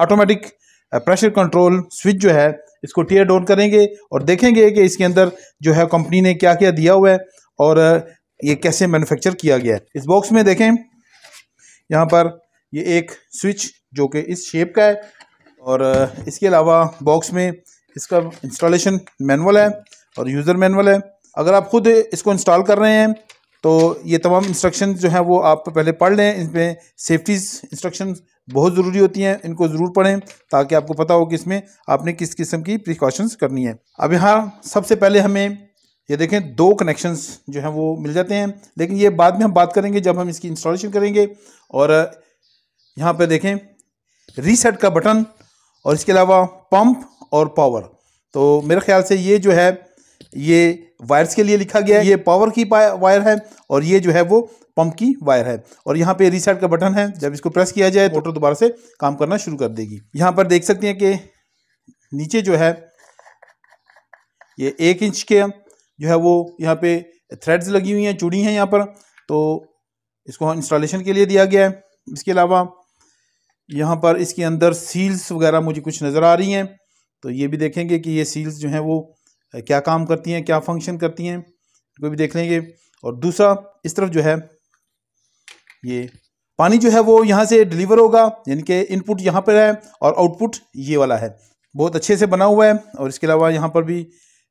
automatic pressure control switch जो है इसको टीयर डाउन करेंगे और देखेंगे कि इसके अंदर जो है कंपनी ने क्या क्या दिया हुआ है और uh, ये कैसे मैन्युफैक्चर किया गया है इस बॉक्स में देखें यहाँ पर ये एक स्विच जो कि इस शेप का है और uh, इसके अलावा बॉक्स में इसका इंस्टॉलेशन मैनुअल है और यूज़र मैनुअल है अगर आप खुद इसको इंस्टॉल कर रहे हैं तो ये तमाम इंस्ट्रक्शन जो हैं वो आप पहले पढ़ लें इसमें सेफ्टीज़ इंस्ट्रक्शन बहुत ज़रूरी होती हैं इनको ज़रूर पढ़ें ताकि आपको पता हो कि इसमें आपने किस किस्म की प्रिकॉशंस करनी है अब यहाँ सबसे पहले हमें ये देखें दो कनेक्शंस जो हैं वो मिल जाते हैं लेकिन ये बाद में हम बात करेंगे जब हम इसकी इंस्टॉलेशन करेंगे और यहाँ पर देखें रीसेट का बटन और इसके अलावा पम्प और पावर तो मेरे ख्याल से ये जो है ये वायर्स के लिए लिखा गया है ये पावर की वायर है और ये जो है वो पंप की वायर है और यहाँ पे रीसेट का बटन है जब इसको प्रेस किया जाए मोटर दोबारा से काम करना शुरू कर देगी यहाँ पर देख सकते हैं कि नीचे जो है ये एक इंच के जो है वो यहाँ पे थ्रेड्स लगी हुई हैं चूड़ी हैं यहाँ पर तो इसको इंस्टॉलेशन हाँ के लिए दिया गया है इसके अलावा यहाँ पर इसके अंदर सील्स वगैरह मुझे कुछ नज़र आ रही हैं तो ये भी देखेंगे कि ये सील्स जो हैं वो क्या काम करती हैं क्या फंक्शन करती हैं इनको भी देख लेंगे और दूसरा इस तरफ जो है ये पानी जो है वो यहाँ से डिलीवर होगा यानी कि इनपुट यहाँ पर है और आउटपुट ये वाला है बहुत अच्छे से बना हुआ है और इसके अलावा यहाँ पर भी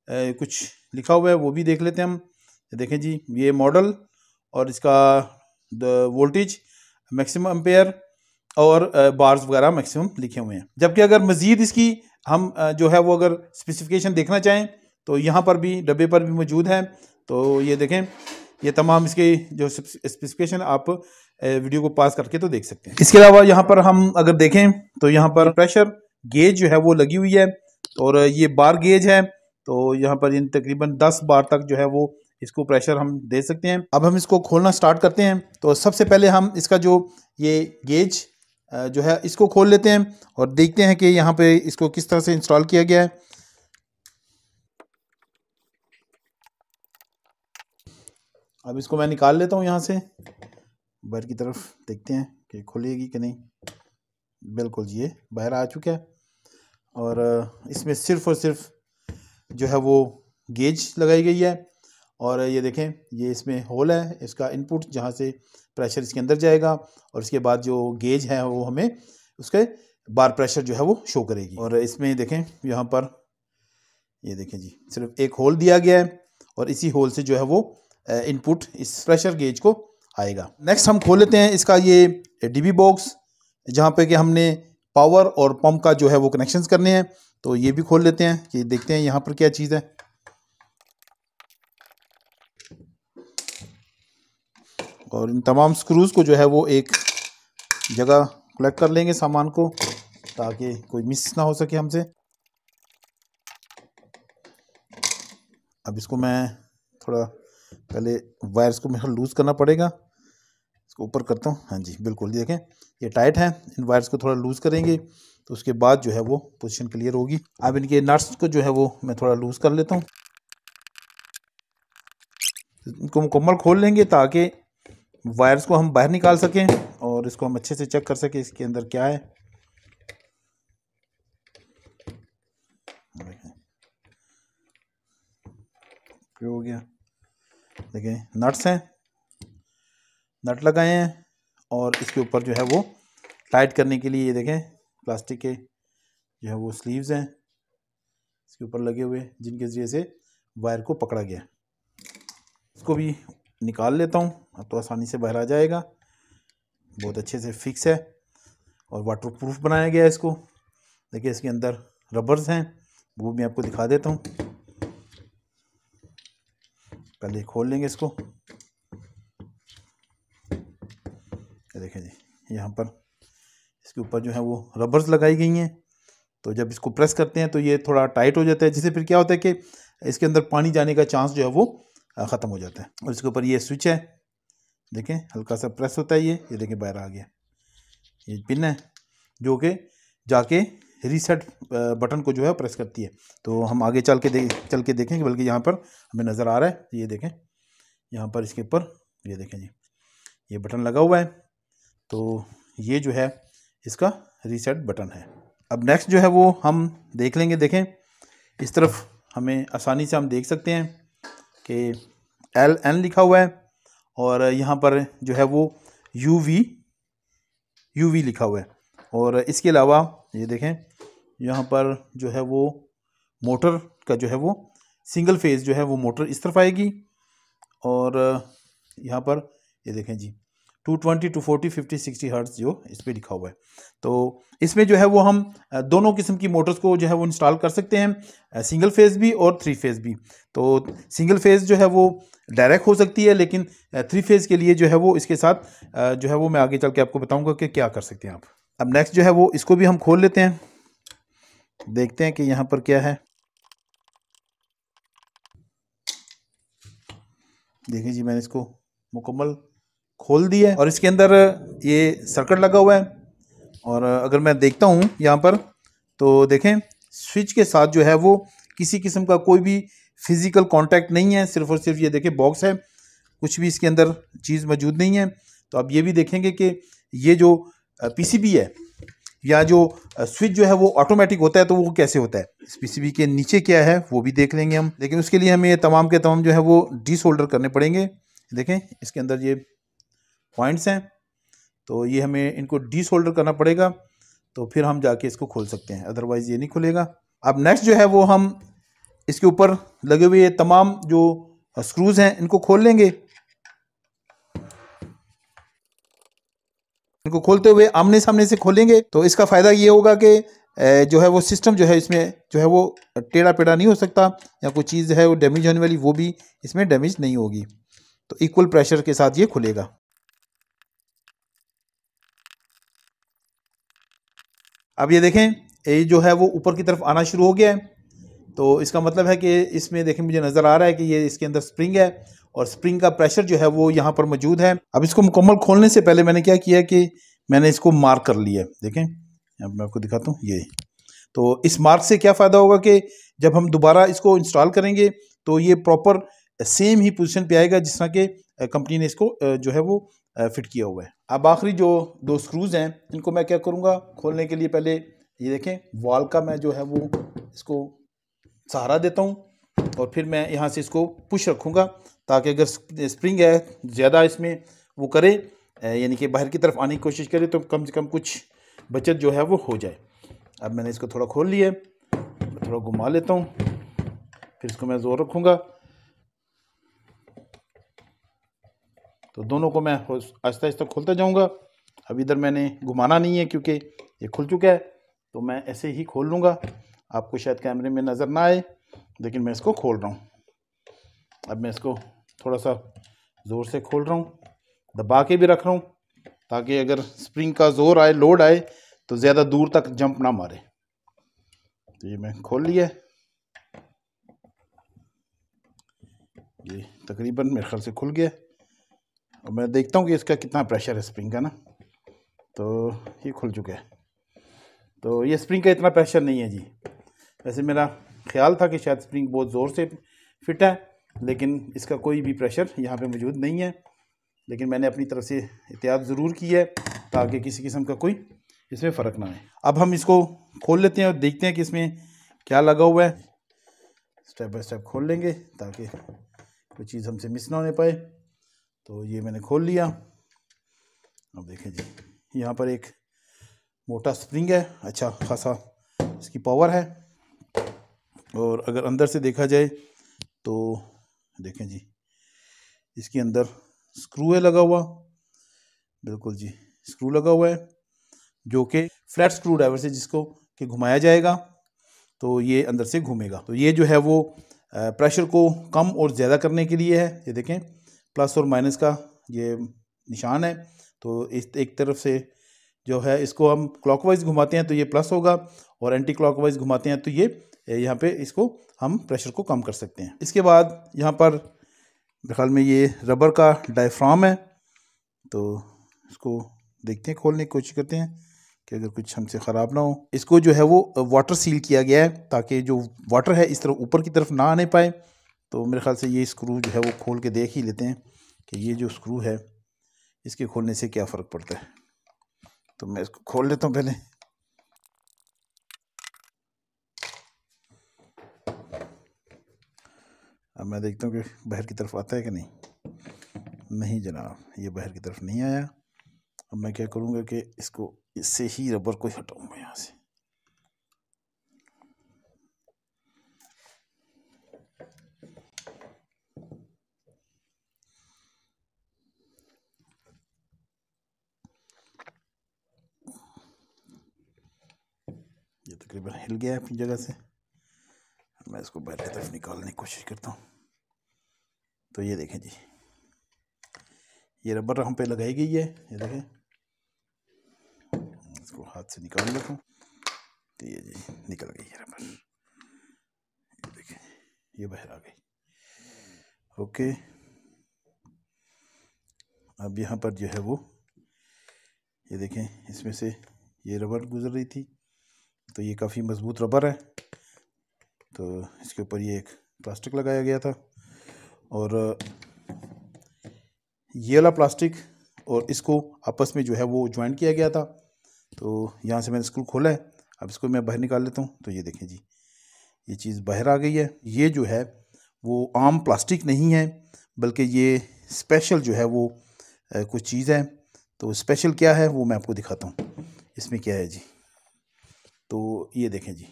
ए, कुछ लिखा हुआ है वो भी देख लेते हैं हम देखें जी ये मॉडल और इसका वोल्टेज मैक्सिमम एम्पेयर और बार्स वगैरह मैक्सिमम लिखे हुए हैं जबकि अगर मज़ीद इसकी हम जो है वो अगर स्पेसिफिकेशन देखना चाहें तो यहाँ पर भी डब्बे पर भी मौजूद है तो ये देखें ये तमाम इसके जो स्पेसिफिकेशन आप वीडियो को पास करके तो देख सकते हैं इसके अलावा यहाँ पर हम अगर देखें तो यहाँ पर प्रेशर गेज जो है वो लगी हुई है और ये बार गेज है तो यहाँ पर इन तकरीबन दस बार तक जो है वो इसको प्रेशर हम दे सकते हैं अब हम इसको खोलना स्टार्ट करते हैं तो सबसे पहले हम इसका जो ये गेज जो है इसको खोल लेते हैं और देखते हैं कि यहाँ पे इसको किस तरह से इंस्टॉल किया गया है अब इसको मैं निकाल लेता हूँ यहाँ से बाहर की तरफ देखते हैं कि खुलेगी कि नहीं बिल्कुल ये बाहर आ चुका है और इसमें सिर्फ और सिर्फ जो है वो गेज लगाई गई है और ये देखें ये इसमें होल है इसका इनपुट जहाँ से प्रेशर इसके अंदर जाएगा और इसके बाद जो गेज है वो हमें उसके बार प्रेशर जो है वो शो करेगी और इसमें देखें यहाँ पर ये देखें जी सिर्फ एक होल दिया गया है और इसी होल से जो है वो इनपुट uh, इस प्रेशर गेज को आएगा नेक्स्ट हम खोल लेते हैं इसका ये डीबी बॉक्स जहाँ पे कि हमने पावर और पंप का जो है वो कनेक्शन करने हैं तो ये भी खोल लेते हैं कि देखते हैं यहाँ पर क्या चीज़ है और इन तमाम स्क्रूज़ को जो है वो एक जगह कलेक्ट कर लेंगे सामान को ताकि कोई मिस ना हो सके हमसे अब इसको मैं थोड़ा पहले वायर्स को मेरा लूज़ करना पड़ेगा इसको ऊपर करता हूँ हाँ जी बिल्कुल देखें ये टाइट है इन वायर्स को थोड़ा लूज़ करेंगे तो उसके बाद जो है वो पोजीशन क्लियर होगी अब इनके नट्स को जो है वो मैं थोड़ा लूज़ कर लेता हूँ इनको मुकम्मल खोल लेंगे ताकि वायर्स को हम बाहर निकाल सकें और इसको हम अच्छे से चेक कर सकें इसके अंदर क्या है हो गया देखें नट्स हैं नट लगाए हैं और इसके ऊपर जो है वो टाइट करने के लिए ये देखें प्लास्टिक के जो है वो स्लीव्स हैं इसके ऊपर लगे हुए जिनके ज़रिए से वायर को पकड़ा गया इसको भी निकाल लेता हूँ अब तो आसानी से बाहर आ जाएगा बहुत अच्छे से फिक्स है और वाटर प्रूफ बनाया गया है इसको देखिए इसके अंदर रबर्स हैं वो भी आपको दिखा देता हूँ पहले खोल लेंगे इसको देखें जी यहाँ पर इसके ऊपर जो है वो रबर्स लगाई गई हैं तो जब इसको प्रेस करते हैं तो ये थोड़ा टाइट हो जाता है जिससे फिर क्या होता है कि इसके अंदर पानी जाने का चांस जो है वो ख़त्म हो जाता है और इसके ऊपर ये स्विच है देखें हल्का सा प्रेस होता है ये ये देखें बाहर आ गया ये पिन है जो कि जाके रीसेट बटन को जो है प्रेस करती है तो हम आगे चल के देख चल के देखें बल्कि यहाँ पर हमें नज़र आ रहा है तो ये देखें यहाँ पर इसके ऊपर ये देखें जी ये बटन लगा हुआ है तो ये जो है इसका रीसेट बटन है अब नेक्स्ट जो है वो हम देख लेंगे देखें इस तरफ हमें आसानी से हम देख सकते हैं कि एल एन लिखा हुआ है और यहाँ पर जो है वो यू वी यू वी लिखा हुआ है और इसके अलावा ये देखें यहाँ पर जो है वो मोटर का जो है वो सिंगल फेज़ जो है वो मोटर इस तरफ आएगी और यहाँ पर ये देखें जी 220, 240, 50, 60 हर्ट्स जो इस पर लिखा हुआ है तो इसमें जो है वो हम दोनों किस्म की मोटर्स को जो है वो इंस्टॉल कर सकते हैं सिंगल फेज़ भी और थ्री फेज़ भी तो सिंगल फेज़ जो है वो डायरेक्ट हो सकती है लेकिन थ्री फेज़ के लिए जो है वो इसके साथ जो है वो मैं आगे चल के आपको बताऊँगा कि क्या कर सकते हैं आप अब नेक्स्ट जो है वो इसको भी हम खोल लेते हैं देखते हैं कि यहाँ पर क्या है देखिए जी मैंने इसको मुकम्मल खोल दिया है और इसके अंदर ये सर्कट लगा हुआ है और अगर मैं देखता हूँ यहाँ पर तो देखें स्विच के साथ जो है वो किसी किस्म का कोई भी फिज़िकल कांटेक्ट नहीं है सिर्फ और सिर्फ ये देखें बॉक्स है कुछ भी इसके अंदर चीज़ मौजूद नहीं है तो आप ये भी देखेंगे कि ये जो पीसीबी है या जो स्विच जो है वो ऑटोमेटिक होता है तो वो कैसे होता है इस पीसीबी के नीचे क्या है वो भी देख लेंगे हम लेकिन उसके लिए हमें ये तमाम के तमाम जो है वो डिसोल्डर करने पड़ेंगे देखें इसके अंदर ये पॉइंट्स हैं तो ये हमें इनको डिसोल्डर करना पड़ेगा तो फिर हम जाके इसको खोल सकते हैं अदरवाइज़ ये नहीं खुलेगा अब नेक्स्ट जो है वो हम इसके ऊपर लगे हुए तमाम जो स्क्रूज़ हैं इनको खोल लेंगे इनको खोलते हुए आमने सामने से खोलेंगे तो इसका फ़ायदा ये होगा कि जो है वो सिस्टम जो है इसमें जो है वो टेढ़ा पेढ़ा नहीं हो सकता या कोई चीज़ है वो डैमेज होने वाली वो भी इसमें डैमेज नहीं होगी तो इक्वल प्रेशर के साथ ये खुलेगा अब ये देखें ये जो है वो ऊपर की तरफ आना शुरू हो गया है तो इसका मतलब है कि इसमें देखें मुझे नज़र आ रहा है कि ये इसके अंदर स्प्रिंग है और स्प्रिंग का प्रेशर जो है वो यहाँ पर मौजूद है अब इसको मुकम्मल खोलने से पहले मैंने क्या किया कि मैंने इसको मार्क कर लिया देखें अब मैं आपको दिखाता हूँ ये तो इस मार्क से क्या फ़ायदा होगा कि जब हम दोबारा इसको इंस्टॉल करेंगे तो ये प्रॉपर सेम ही पोजिशन पर आएगा जिस तरह के कंपनी ने इसको जो है वो फिट किया हुआ है अब आखिरी जो दो स्क्रूज़ हैं इनको मैं क्या करूँगा खोलने के लिए पहले ये देखें वॉल का मैं जो है वो इसको सहारा देता हूँ और फिर मैं यहाँ से इसको पुश रखूँगा ताकि अगर स्प्रिंग है ज़्यादा इसमें वो करे यानी कि बाहर की तरफ आने की कोशिश करे तो कम से कम कुछ बचत जो है वो हो जाए अब मैंने इसको थोड़ा खोल लिया थोड़ा घुमा लेता हूँ फिर इसको मैं ज़ोर रखूँगा तो दोनों को मैं आहिस्ता आहिस्ता खोलता जाऊँगा अब इधर मैंने घुमाना नहीं है क्योंकि ये खुल चुका है तो मैं ऐसे ही खोल लूँगा आपको शायद कैमरे में नज़र ना आए लेकिन मैं इसको खोल रहा हूँ अब मैं इसको थोड़ा सा ज़ोर से खोल रहा हूँ दबा के भी रख रहा हूँ ताकि अगर स्प्रिंग का ज़ोर आए लोड आए तो ज़्यादा दूर तक जंप ना मारे तो ये मैं खोल लिया ये तकरीबन मेरे ख्याल से खुल गया और मैं देखता हूँ कि इसका कितना प्रेशर है स्प्रिंग का ना तो ये खुल चुका है तो ये स्प्रिंग का इतना प्रेशर नहीं है जी वैसे मेरा ख्याल था कि शायद स्प्रिंग बहुत ज़ोर से फिट है लेकिन इसका कोई भी प्रेशर यहाँ पे मौजूद नहीं है लेकिन मैंने अपनी तरफ से एहतियात ज़रूर की है ताकि किसी किस्म का कोई इसमें फ़र्क ना आए अब हम इसको खोल लेते हैं और देखते हैं कि इसमें क्या लगा हुआ है स्टेप बाय स्टेप खोल लेंगे ताकि कोई चीज़ हमसे मिस ना होने पाए तो ये मैंने खोल लिया अब देखें जी यहाँ पर एक मोटा स्प्रिंग है अच्छा खासा इसकी पावर है और अगर अंदर से देखा जाए तो देखें जी इसके अंदर स्क्रू है लगा हुआ बिल्कुल जी स्क्रू लगा हुआ है जो कि फ्लैट स्क्रू ड्राइवर से जिसको कि घुमाया जाएगा तो ये अंदर से घूमेगा तो ये जो है वो प्रेशर को कम और ज़्यादा करने के लिए है ये देखें प्लस और माइनस का ये निशान है तो इस एक तरफ से जो है इसको हम क्लॉकवाइज घुमाते हैं तो ये प्लस होगा और एंटी क्लॉकवाइज घुमाते हैं तो ये यहाँ पे इसको हम प्रेशर को कम कर सकते हैं इसके बाद यहाँ पर ख्याल में ये रबर का डायफ्राम है तो इसको देखते हैं खोलने की कोशिश करते हैं कि अगर कुछ हमसे ख़राब ना हो इसको जो है वो वाटर सील किया गया है ताकि जो वाटर है इस तरफ ऊपर की तरफ ना आने पाए तो मेरे ख्याल से ये स्क्रू जो है वो खोल के देख ही लेते हैं कि ये जो स्क्रू है इसके खोलने से क्या फ़र्क पड़ता है तो मैं इसको खोल लेता हूँ पहले अब मैं देखता हूँ कि बाहर की तरफ आता है कि नहीं नहीं जनाब ये बाहर की तरफ नहीं आया अब मैं क्या करूँगा कि इसको इससे ही रबर को ही हटाऊँगा यहाँ से ये तकरीबन हिल गया है अपनी जगह से मैं इसको पहले तरफ निकालने की कोशिश करता हूँ तो ये देखें जी ये रबर हम पे लगाई गई है ये देखें इसको हाथ से निकाल लेता हूँ तो ये जी निकल गई है रबर ये देखें ये बाहर आ गई ओके अब यहाँ पर जो है वो ये देखें इसमें से ये रबर गुज़र रही थी तो ये काफ़ी मज़बूत रबर है तो इसके ऊपर ये एक प्लास्टिक लगाया गया था और ये वाला प्लास्टिक और इसको आपस में जो है वो ज्वाइन किया गया था तो यहाँ से मैंने स्क्रू खोला है अब इसको मैं बाहर निकाल लेता हूँ तो ये देखें जी ये चीज़ बाहर आ गई है ये जो है वो आम प्लास्टिक नहीं है बल्कि ये स्पेशल जो है वो कुछ चीज़ है तो स्पेशल क्या है वो मैं आपको दिखाता हूँ इसमें क्या है जी तो ये देखें जी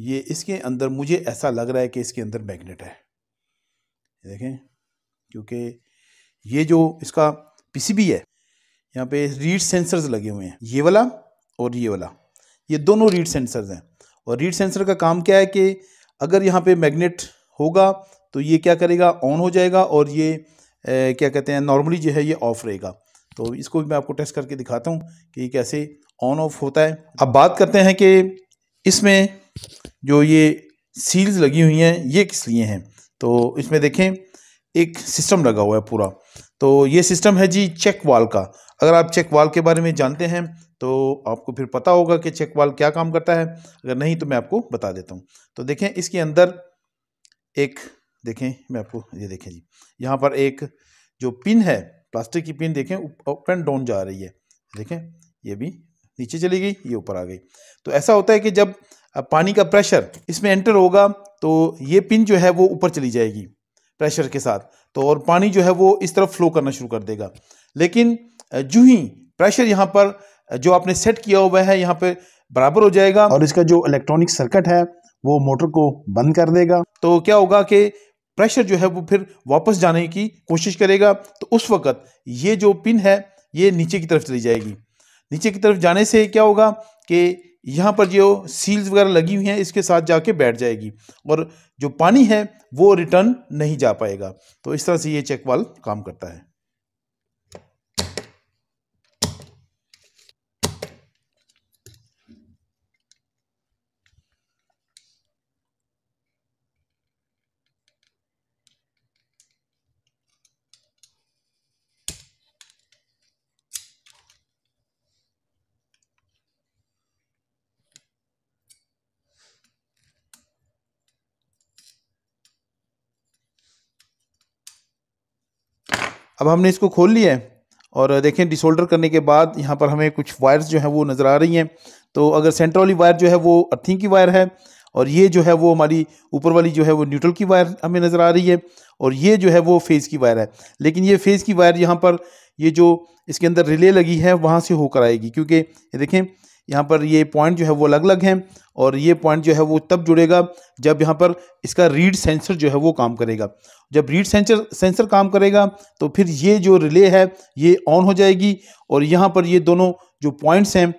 ये इसके अंदर मुझे ऐसा लग रहा है कि इसके अंदर मैग्नेट है देखें क्योंकि ये जो इसका पीसीबी है यहाँ पे रीड सेंसर्स लगे हुए हैं ये वाला और ये वाला ये दोनों रीड सेंसर्स हैं और रीड सेंसर का काम क्या है कि अगर यहाँ पे मैग्नेट होगा तो ये क्या करेगा ऑन हो जाएगा और ये ए, क्या कहते हैं नॉर्मली जो है ये ऑफ रहेगा तो इसको भी मैं आपको टेस्ट करके दिखाता हूँ कि ये कैसे ऑन ऑफ होता है अब बात करते हैं कि इसमें जो ये सील्स लगी हुई हैं ये किस लिए हैं तो इसमें देखें एक सिस्टम लगा हुआ है पूरा तो ये सिस्टम है जी चेक वाल का अगर आप चेक वाल के बारे में जानते हैं तो आपको फिर पता होगा कि चेक वाल क्या काम करता है अगर नहीं तो मैं आपको बता देता हूँ तो देखें इसके अंदर एक देखें मैं आपको ये देखें जी यहाँ पर एक जो पिन है प्लास्टिक की पिन देखें अप एंड डाउन जा रही है देखें ये भी नीचे चली गई ये ऊपर आ गई तो ऐसा होता है कि जब पानी का प्रेशर इसमें एंटर होगा तो ये पिन जो है वो ऊपर चली जाएगी प्रेशर के साथ तो और पानी जो है वो इस तरफ फ्लो करना शुरू कर देगा लेकिन जो ही प्रेशर यहाँ पर जो आपने सेट किया हुआ है यहाँ पर बराबर हो जाएगा और इसका जो इलेक्ट्रॉनिक सर्किट है वो मोटर को बंद कर देगा तो क्या होगा कि प्रेशर जो है वो फिर वापस जाने की कोशिश करेगा तो उस वक्त ये जो पिन है ये नीचे की तरफ चली जाएगी नीचे की तरफ जाने से क्या होगा कि यहाँ पर जो सील्स वगैरह लगी हुई हैं इसके साथ जाके बैठ जाएगी और जो पानी है वो रिटर्न नहीं जा पाएगा तो इस तरह से ये चेक वाल काम करता है अब हमने इसको खोल लिया है और देखें डिसोल्डर करने के बाद यहाँ पर हमें कुछ वायर्स जो हैं वो नज़र आ रही हैं तो अगर सेंटर वाली वायर जो है वो अर्थिंग की वायर है और ये जो है वो हमारी ऊपर वाली जो है वो न्यूट्रल की वायर हमें नज़र आ रही है और ये जो है वो फेज़ की वायर है लेकिन ये फेज़ की वायर यहाँ पर ये जो इसके अंदर रिले लगी है वहाँ से होकर आएगी क्योंकि ये देखें यहाँ पर ये पॉइंट जो है वो अलग अलग हैं और ये पॉइंट जो है वो तब जुड़ेगा जब यहाँ पर इसका रीड सेंसर जो है वो काम करेगा जब रीड सेंसर सेंसर काम करेगा तो फिर ये जो रिले है ये ऑन हो जाएगी और यहाँ पर ये दोनों जो पॉइंट्स हैं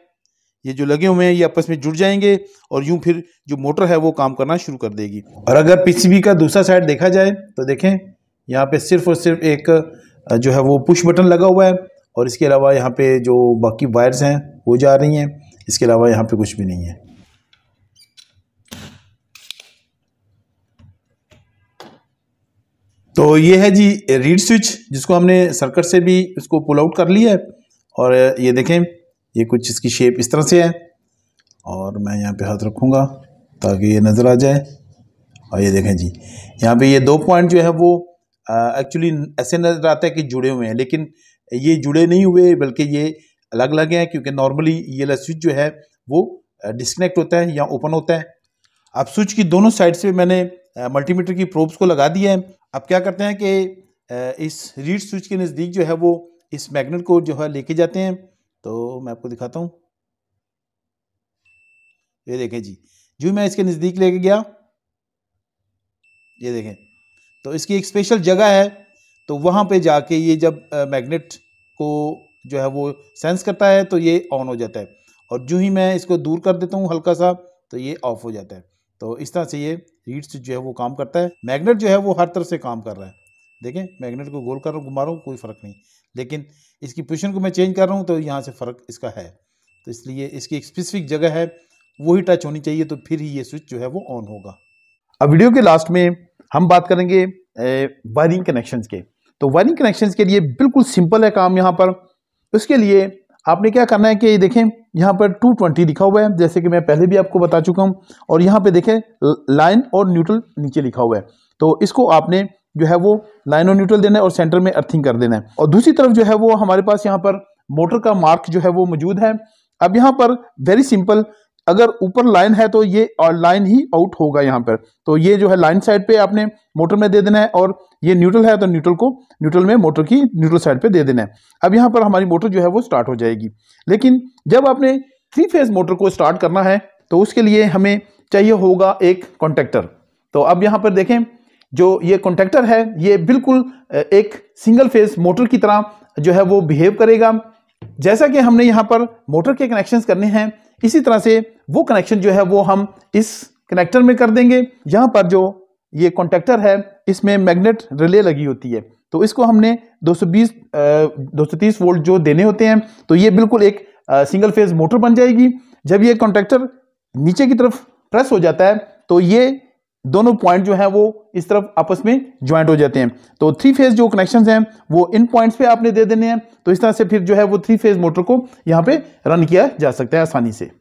ये जो लगे हुए हैं ये आपस में जुड़ जाएंगे और यूँ फिर जो मोटर है वो काम करना शुरू कर देगी और अगर पी का दूसरा साइड देखा जाए तो देखें यहाँ पर सिर्फ और सिर्फ एक जो है वो पुश बटन लगा हुआ है और इसके अलावा यहाँ पर जो बाकी वायर्स हैं वो जा रही हैं इसके अलावा यहाँ पे कुछ भी नहीं है तो ये है जी रीड स्विच जिसको हमने सर्कट से भी इसको पुल आउट कर लिया है और ये देखें ये कुछ इसकी शेप इस तरह से है और मैं यहाँ पे हाथ रखूँगा ताकि ये नज़र आ जाए और ये देखें जी यहाँ पे ये दो पॉइंट जो है वो एक्चुअली ऐसे नज़र आता है कि जुड़े हुए हैं लेकिन ये जुड़े नहीं हुए बल्कि ये अलग अलग हैं क्योंकि नॉर्मली ये स्विच जो है वो डिस्कनेक्ट होता है या ओपन होता है अब स्विच की दोनों साइड से मैंने मल्टीमीटर की प्रोब्स को लगा दिया है अब क्या करते हैं कि इस रीड स्विच के नज़दीक जो है वो इस मैग्नेट को जो है लेके जाते हैं तो मैं आपको दिखाता हूँ ये देखें जी जो मैं इसके नज़दीक लेके गया ये देखें तो इसकी एक स्पेशल जगह है तो वहाँ पे जाके ये जब मैग्नेट को जो है वो सेंस करता है तो ये ऑन हो जाता है और जो ही मैं इसको दूर कर देता हूँ हल्का सा तो ये ऑफ हो जाता है तो इस तरह से ये रीड स्विच जो है वो काम करता है मैग्नेट जो है वो हर तरफ से काम कर रहा है देखें मैग्नेट को गोल कर रहा हूँ घुमा रहा हूँ कोई फ़र्क नहीं लेकिन इसकी पोजिशन को मैं चेंज कर रहा हूँ तो यहाँ से फ़र्क इसका है तो इसलिए इसकी एक स्पेसिफिक जगह है वही टच होनी चाहिए तो फिर ही ये स्विच जो है वो ऑन होगा अब वीडियो के लास्ट में हम बात करेंगे वायरिंग कनेक्शंस के तो वायरिंग कनेक्शंस के लिए बिल्कुल सिंपल है काम यहाँ पर इसके लिए आपने क्या करना है कि ये देखें यहाँ पर 220 लिखा हुआ है जैसे कि मैं पहले भी आपको बता चुका हूँ और यहाँ पे देखें लाइन और न्यूट्रल नीचे लिखा हुआ है तो इसको आपने जो है वो लाइन और न्यूट्रल देना है और सेंटर में अर्थिंग कर देना है और दूसरी तरफ जो है वो हमारे पास यहाँ पर मोटर का मार्क जो है वो मौजूद है अब यहाँ पर वेरी सिंपल अगर ऊपर लाइन है तो ये और लाइन ही आउट होगा यहाँ पर तो ये जो है लाइन साइड पे आपने मोटर में दे देना है और ये न्यूट्रल है तो न्यूट्रल को न्यूट्रल में मोटर की न्यूट्रल साइड पे दे देना है अब यहाँ पर हमारी मोटर जो है वो स्टार्ट हो जाएगी लेकिन जब आपने थ्री फेज मोटर को स्टार्ट करना है तो उसके लिए हमें चाहिए होगा एक कॉन्टेक्टर तो अब यहाँ पर देखें जो ये कॉन्टेक्टर है ये बिल्कुल एक सिंगल फेज मोटर की तरह जो है वो बिहेव करेगा जैसा कि हमने यहाँ पर मोटर के कनेक्शन करने हैं इसी तरह से वो कनेक्शन जो है वो हम इस कनेक्टर में कर देंगे यहाँ पर जो ये कॉन्टेक्टर है इसमें मैग्नेट रिले लगी होती है तो इसको हमने 220 230 वोल्ट जो देने होते हैं तो ये बिल्कुल एक सिंगल फेज मोटर बन जाएगी जब ये कॉन्टेक्टर नीचे की तरफ प्रेस हो जाता है तो ये दोनों पॉइंट जो है वो इस तरफ आपस में ज्वाइंट हो जाते हैं तो थ्री फेज जो कनेक्शंस हैं वो इन पॉइंट्स पे आपने दे देने हैं तो इस तरह से फिर जो है वो थ्री फेज मोटर को यहाँ पे रन किया जा सकता है आसानी से